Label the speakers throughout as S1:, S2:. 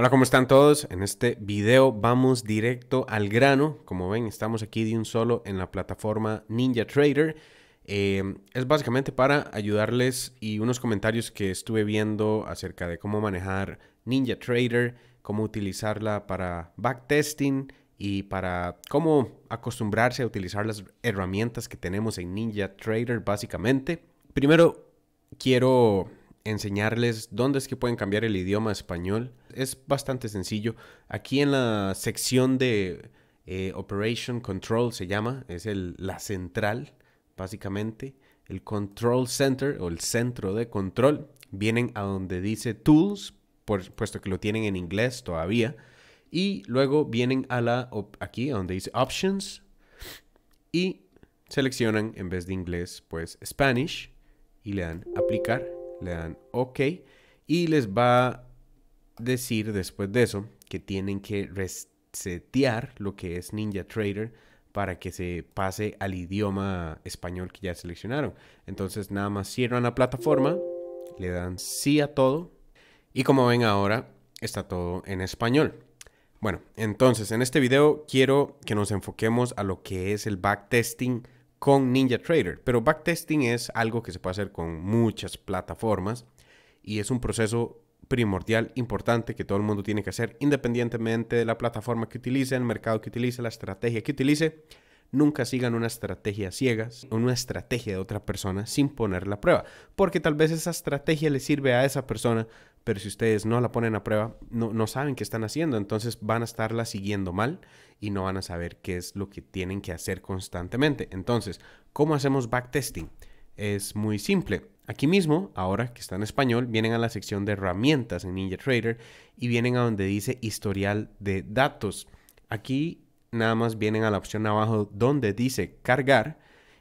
S1: Hola, ¿cómo están todos? En este video vamos directo al grano. Como ven, estamos aquí de un solo en la plataforma Ninja Trader. Eh, es básicamente para ayudarles y unos comentarios que estuve viendo acerca de cómo manejar Ninja Trader, cómo utilizarla para backtesting y para cómo acostumbrarse a utilizar las herramientas que tenemos en Ninja Trader básicamente. Primero quiero enseñarles dónde es que pueden cambiar el idioma español. Es bastante sencillo. Aquí en la sección de eh, Operation Control se llama, es el, la central, básicamente. El Control Center o el centro de control. Vienen a donde dice Tools, por, puesto que lo tienen en inglés todavía. Y luego vienen a la, aquí donde dice Options. Y seleccionan en vez de inglés, pues Spanish. Y le dan aplicar le dan OK y les va a decir después de eso que tienen que resetear lo que es Ninja Trader para que se pase al idioma español que ya seleccionaron. Entonces nada más cierran la plataforma, le dan sí a todo y como ven ahora está todo en español. Bueno, entonces en este video quiero que nos enfoquemos a lo que es el backtesting con NinjaTrader, pero backtesting es algo que se puede hacer con muchas plataformas y es un proceso primordial, importante, que todo el mundo tiene que hacer, independientemente de la plataforma que utilice, el mercado que utilice, la estrategia que utilice. Nunca sigan una estrategia ciegas o una estrategia de otra persona sin ponerla a prueba, porque tal vez esa estrategia le sirve a esa persona, pero si ustedes no la ponen a prueba, no, saben qué están haciendo, entonces van a estarla siguiendo mal y no van a saber qué es lo que tienen que hacer constantemente. Entonces, ¿cómo hacemos backtesting? Es muy simple. Aquí mismo, ahora que está en español, vienen a la sección de herramientas en NinjaTrader y vienen a donde dice historial de datos. Aquí nada más vienen a la opción abajo donde dice cargar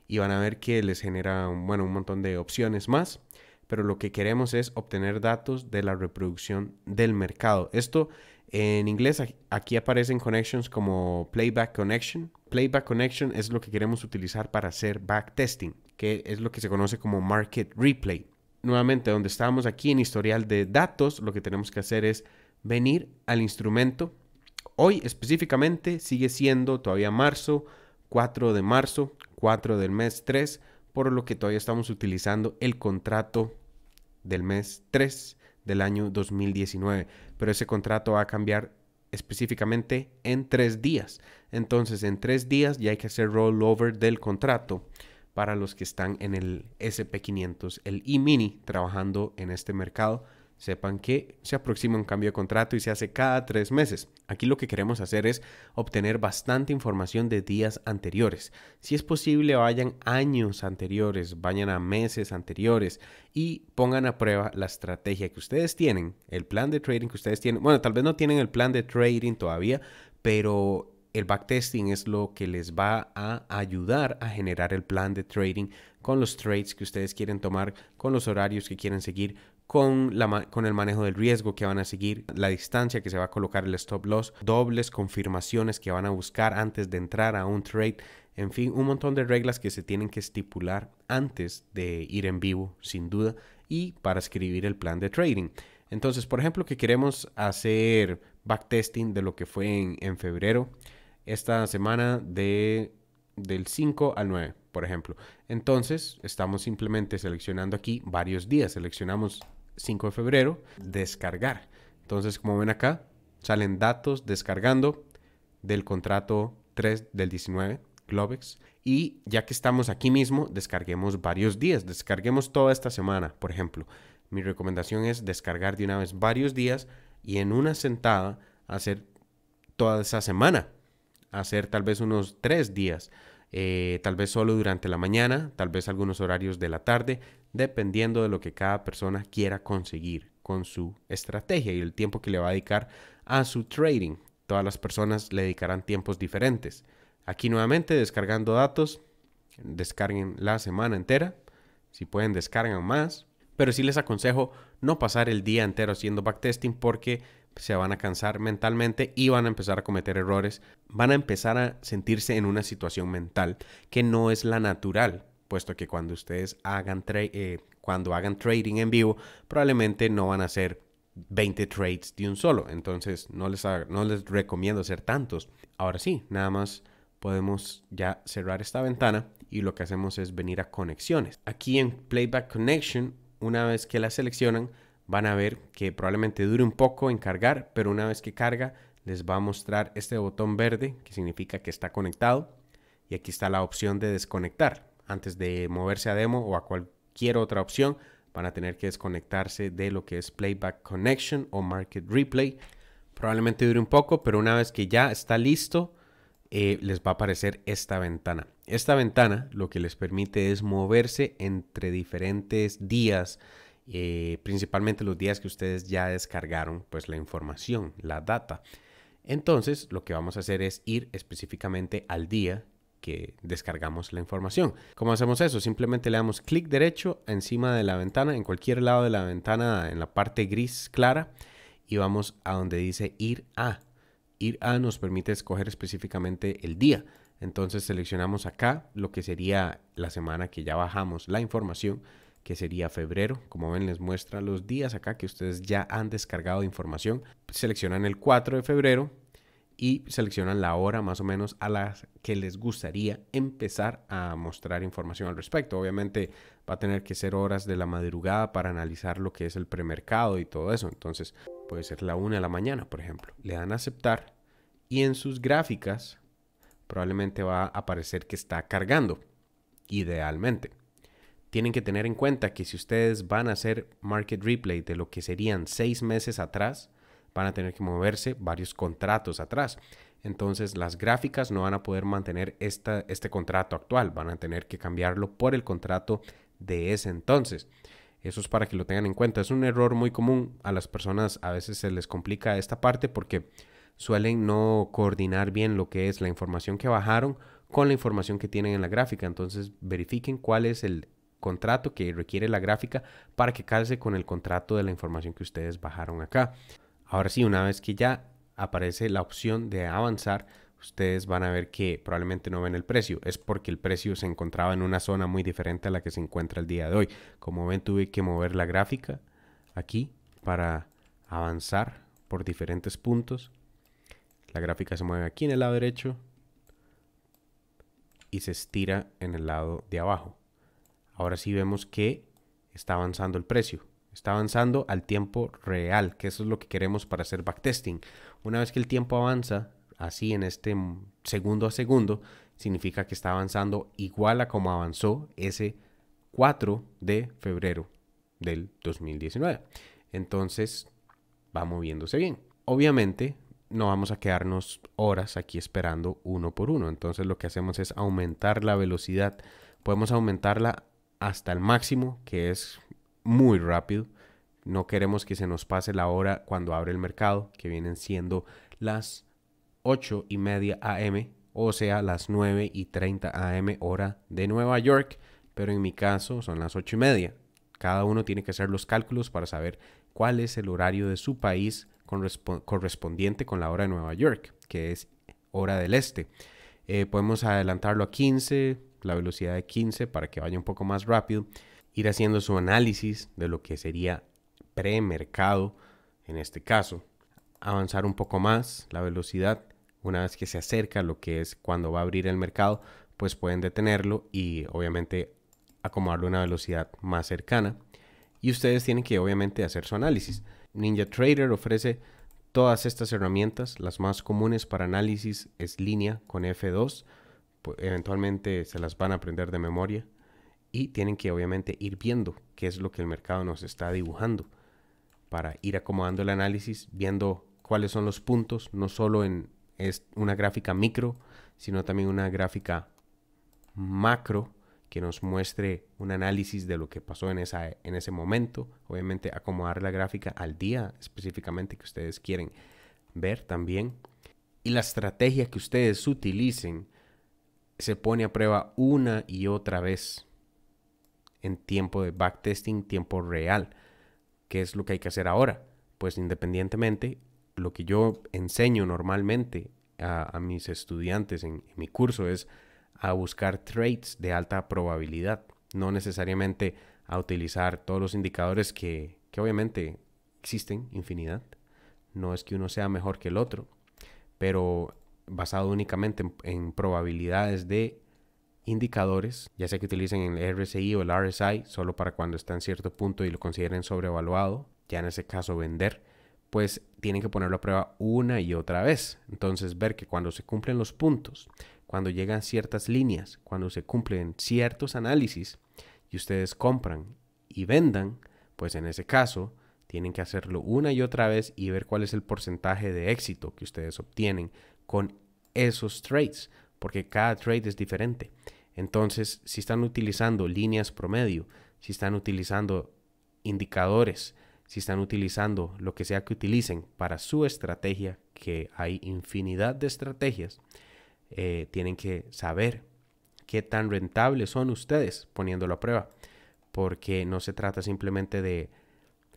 S1: y van a ver que les genera bueno, un montón de opciones más pero lo que queremos es obtener datos de la reproducción del mercado. Esto en inglés aquí aparecen connections como playback connection. Playback connection es lo que queremos utilizar para hacer backtesting, que es lo que se conoce como market replay. Nuevamente, donde estábamos aquí en historial de datos, lo que tenemos que hacer es venir al instrumento. Hoy específicamente sigue siendo todavía marzo, 4 de marzo, 4 del mes 3 por lo que todavía estamos utilizando el contrato del mes 3 del año 2019, pero ese contrato va a cambiar específicamente en tres días. Entonces, en tres días ya hay que hacer rollover del contrato para los que están en el SP500, el e-mini, trabajando en este mercado Sepan que se aproxima un cambio de contrato y se hace cada tres meses. Aquí lo que queremos hacer es obtener bastante información de días anteriores. Si es posible, vayan años anteriores, vayan a meses anteriores y pongan a prueba la estrategia que ustedes tienen, el plan de trading que ustedes tienen. Bueno, tal vez no tienen el plan de trading todavía, pero el backtesting es lo que les va a ayudar a generar el plan de trading con los trades que ustedes quieren tomar, con los horarios que quieren seguir, con, la, con el manejo del riesgo que van a seguir, la distancia que se va a colocar el stop loss, dobles confirmaciones que van a buscar antes de entrar a un trade, en fin, un montón de reglas que se tienen que estipular antes de ir en vivo, sin duda, y para escribir el plan de trading. Entonces, por ejemplo, que queremos hacer backtesting de lo que fue en, febrero, esta semana de, del 5 al 9 por ejemplo. Entonces, estamos simplemente seleccionando aquí varios días. Seleccionamos 5 de febrero, descargar. Entonces, como ven acá, salen datos descargando del contrato 3 del 19, Globex. Y ya que estamos aquí mismo, descarguemos varios días, descarguemos toda esta semana, por ejemplo. Mi recomendación es descargar de una vez varios días y en una sentada hacer toda esa semana, hacer tal vez unos tres días eh, tal vez solo durante la mañana, tal vez algunos horarios de la tarde, dependiendo de lo que cada persona quiera conseguir con su estrategia y el tiempo que le va a dedicar a su trading. Todas las personas le dedicarán tiempos diferentes. Aquí nuevamente descargando datos, descarguen la semana entera, si pueden descargan más, pero sí les aconsejo no pasar el día entero haciendo backtesting porque se van a cansar mentalmente y van a empezar a cometer errores, van a empezar a sentirse en una situación mental que no es la natural, puesto que cuando ustedes hagan, eh, cuando hagan trading en vivo, probablemente no van a hacer 20 trades de un solo, entonces no les, no les recomiendo hacer tantos. Ahora sí, nada más podemos ya cerrar esta ventana y lo que hacemos es venir a conexiones. Aquí en Playback Connection, una vez que la seleccionan, van a ver que probablemente dure un poco en cargar, pero una vez que carga les va a mostrar este botón verde que significa que está conectado y aquí está la opción de desconectar. Antes de moverse a demo o a cualquier otra opción van a tener que desconectarse de lo que es Playback Connection o Market Replay. Probablemente dure un poco, pero una vez que ya está listo, eh, les va a aparecer esta ventana. Esta ventana lo que les permite es moverse entre diferentes días, eh, principalmente los días que ustedes ya descargaron pues la información, la data. Entonces lo que vamos a hacer es ir específicamente al día que descargamos la información. ¿Cómo hacemos eso? Simplemente le damos clic derecho encima de la ventana, en cualquier lado de la ventana, en la parte gris clara, y vamos a donde dice ir a. Ir a nos permite escoger específicamente el día. Entonces seleccionamos acá lo que sería la semana que ya bajamos la información que sería febrero. Como ven, les muestra los días acá que ustedes ya han descargado información. Seleccionan el 4 de febrero y seleccionan la hora más o menos a la que les gustaría empezar a mostrar información al respecto. Obviamente va a tener que ser horas de la madrugada para analizar lo que es el premercado y todo eso. Entonces puede ser la 1 de la mañana, por ejemplo. Le dan a aceptar y en sus gráficas probablemente va a aparecer que está cargando, idealmente tienen que tener en cuenta que si ustedes van a hacer market replay de lo que serían seis meses atrás, van a tener que moverse varios contratos atrás. Entonces las gráficas no van a poder mantener esta, este contrato actual, van a tener que cambiarlo por el contrato de ese entonces. Eso es para que lo tengan en cuenta. Es un error muy común. A las personas a veces se les complica esta parte porque suelen no coordinar bien lo que es la información que bajaron con la información que tienen en la gráfica. Entonces verifiquen cuál es el contrato que requiere la gráfica para que calce con el contrato de la información que ustedes bajaron acá. Ahora sí, una vez que ya aparece la opción de avanzar, ustedes van a ver que probablemente no ven el precio. Es porque el precio se encontraba en una zona muy diferente a la que se encuentra el día de hoy. Como ven, tuve que mover la gráfica aquí para avanzar por diferentes puntos. La gráfica se mueve aquí en el lado derecho y se estira en el lado de abajo ahora sí vemos que está avanzando el precio. Está avanzando al tiempo real, que eso es lo que queremos para hacer backtesting. Una vez que el tiempo avanza, así en este segundo a segundo, significa que está avanzando igual a como avanzó ese 4 de febrero del 2019. Entonces, va moviéndose bien. Obviamente, no vamos a quedarnos horas aquí esperando uno por uno. Entonces, lo que hacemos es aumentar la velocidad. Podemos aumentarla hasta el máximo, que es muy rápido. No queremos que se nos pase la hora cuando abre el mercado, que vienen siendo las 8 y media AM, o sea, las 9 y 30 AM hora de Nueva York, pero en mi caso son las 8 y media. Cada uno tiene que hacer los cálculos para saber cuál es el horario de su país correspondiente con la hora de Nueva York, que es hora del este. Eh, podemos adelantarlo a 15, la velocidad de 15 para que vaya un poco más rápido, ir haciendo su análisis de lo que sería premercado en este caso, avanzar un poco más la velocidad, una vez que se acerca lo que es cuando va a abrir el mercado, pues pueden detenerlo y obviamente acomodarlo a una velocidad más cercana. Y ustedes tienen que obviamente hacer su análisis. Ninja Trader ofrece todas estas herramientas, las más comunes para análisis es línea con F2, eventualmente se las van a aprender de memoria y tienen que obviamente ir viendo qué es lo que el mercado nos está dibujando para ir acomodando el análisis, viendo cuáles son los puntos, no solo en es una gráfica micro, sino también una gráfica macro que nos muestre un análisis de lo que pasó en, esa, en ese momento. Obviamente acomodar la gráfica al día específicamente que ustedes quieren ver también. Y la estrategia que ustedes utilicen se pone a prueba una y otra vez en tiempo de backtesting, tiempo real. ¿Qué es lo que hay que hacer ahora? Pues independientemente, lo que yo enseño normalmente a, mis estudiantes en, mi curso es a buscar trades de alta probabilidad, no necesariamente a utilizar todos los indicadores que, que obviamente existen, infinidad. No es que uno sea mejor que el otro, pero basado únicamente en, probabilidades de indicadores, ya sea que utilicen el RSI o el RSI solo para cuando está en cierto punto y lo consideren sobrevaluado, ya en ese caso vender, pues tienen que ponerlo a prueba una y otra vez. Entonces ver que cuando se cumplen los puntos, cuando llegan ciertas líneas, cuando se cumplen ciertos análisis y ustedes compran y vendan, pues en ese caso tienen que hacerlo una y otra vez y ver cuál es el porcentaje de éxito que ustedes obtienen con esos trades, porque cada trade es diferente. Entonces, si están utilizando líneas promedio, si están utilizando indicadores, si están utilizando lo que sea que utilicen para su estrategia, que hay infinidad de estrategias, eh, tienen que saber qué tan rentables son ustedes poniéndolo a prueba, porque no se trata simplemente de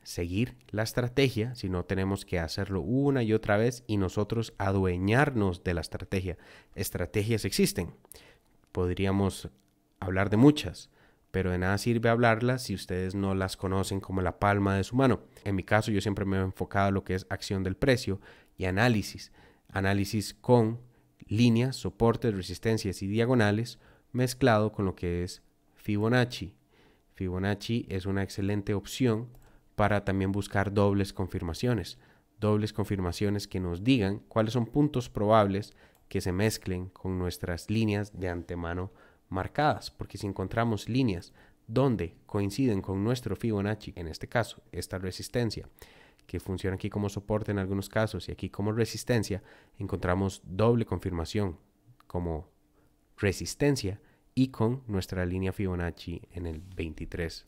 S1: seguir la estrategia, si no tenemos que hacerlo una y otra vez y nosotros adueñarnos de la estrategia. Estrategias existen. Podríamos hablar de muchas, pero de nada sirve hablarlas si ustedes no las conocen como la palma de su mano. En mi caso yo siempre me he enfocado a lo que es acción del precio y análisis. Análisis con líneas, soportes, resistencias y diagonales mezclado con lo que es Fibonacci. Fibonacci es una excelente opción para también buscar dobles confirmaciones, dobles confirmaciones que nos digan cuáles son puntos probables que se mezclen con nuestras líneas de antemano marcadas, porque si encontramos líneas donde coinciden con nuestro Fibonacci, en este caso, esta resistencia, que funciona aquí como soporte en algunos casos y aquí como resistencia, encontramos doble confirmación como resistencia y con nuestra línea Fibonacci en el 23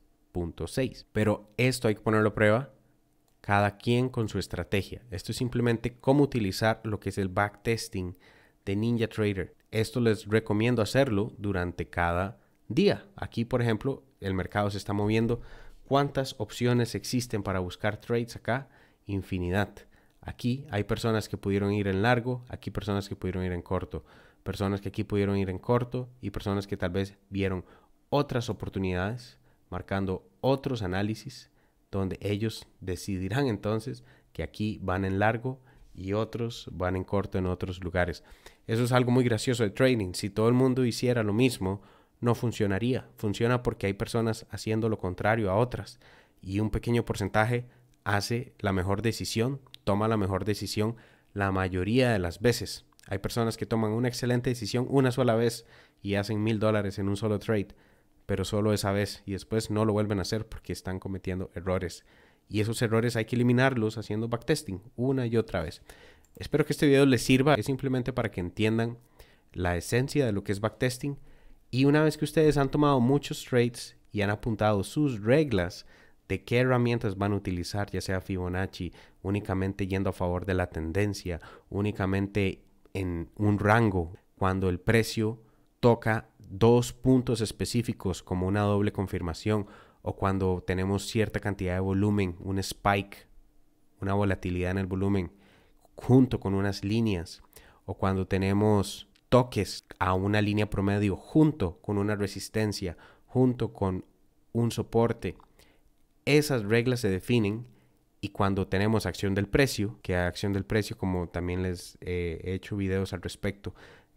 S1: pero esto hay que ponerlo a prueba cada quien con su estrategia. Esto es simplemente cómo utilizar lo que es el backtesting de Ninja Trader Esto les recomiendo hacerlo durante cada día. Aquí, por ejemplo, el mercado se está moviendo. ¿Cuántas opciones existen para buscar trades acá? Infinidad. Aquí hay personas que pudieron ir en largo, aquí personas que pudieron ir en corto, personas que aquí pudieron ir en corto y personas que tal vez vieron otras oportunidades marcando otros análisis donde ellos decidirán entonces que aquí van en largo y otros van en corto en otros lugares. Eso es algo muy gracioso de trading. Si todo el mundo hiciera lo mismo, no funcionaría. Funciona porque hay personas haciendo lo contrario a otras y un pequeño porcentaje hace la mejor decisión, toma la mejor decisión la mayoría de las veces. Hay personas que toman una excelente decisión una sola vez y hacen mil dólares en un solo trade pero solo esa vez y después no lo vuelven a hacer porque están cometiendo errores. Y esos errores hay que eliminarlos haciendo backtesting una y otra vez. Espero que este video les sirva, es simplemente para que entiendan la esencia de lo que es backtesting. Y una vez que ustedes han tomado muchos trades y han apuntado sus reglas de qué herramientas van a utilizar, ya sea Fibonacci, únicamente yendo a favor de la tendencia, únicamente en un rango, cuando el precio toca dos puntos específicos como una doble confirmación o cuando tenemos cierta cantidad de volumen, un spike, una volatilidad en el volumen, junto con unas líneas, o cuando tenemos toques a una línea promedio junto con una resistencia, junto con un soporte. Esas reglas se definen y cuando tenemos acción del precio, que acción del precio, como también les eh, he hecho videos al respecto,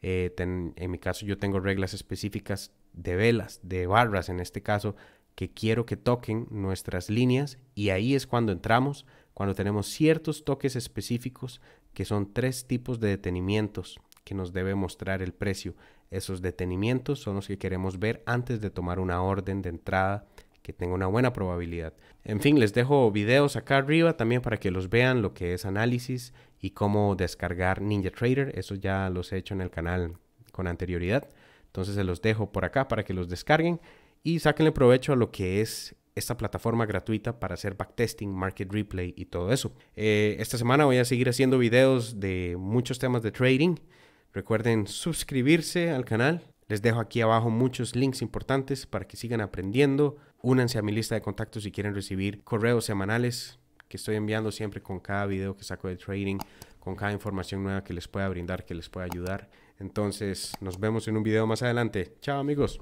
S1: eh, en mi caso yo tengo reglas específicas de velas, de barras en este caso, que quiero que toquen nuestras líneas y ahí es cuando entramos, cuando tenemos ciertos toques específicos que son tres tipos de detenimientos que nos debe mostrar el precio. Esos detenimientos son los que queremos ver antes de tomar una orden de entrada que tenga una buena probabilidad. En fin, les dejo videos acá arriba también para que los vean lo que es análisis y cómo descargar NinjaTrader. Eso ya los he hecho en el canal con anterioridad. Entonces se los dejo por acá para que los descarguen y sáquenle provecho a lo que es esta plataforma gratuita para hacer backtesting, market replay y todo eso. Eh, esta semana voy a seguir haciendo videos de muchos temas de trading. Recuerden suscribirse al canal. Les dejo aquí abajo muchos links importantes para que sigan aprendiendo Únanse a mi lista de contactos si quieren recibir correos semanales que estoy enviando siempre con cada video que saco de trading, con cada información nueva que les pueda brindar, que les pueda ayudar. Entonces, nos vemos en un video más adelante. Chao amigos.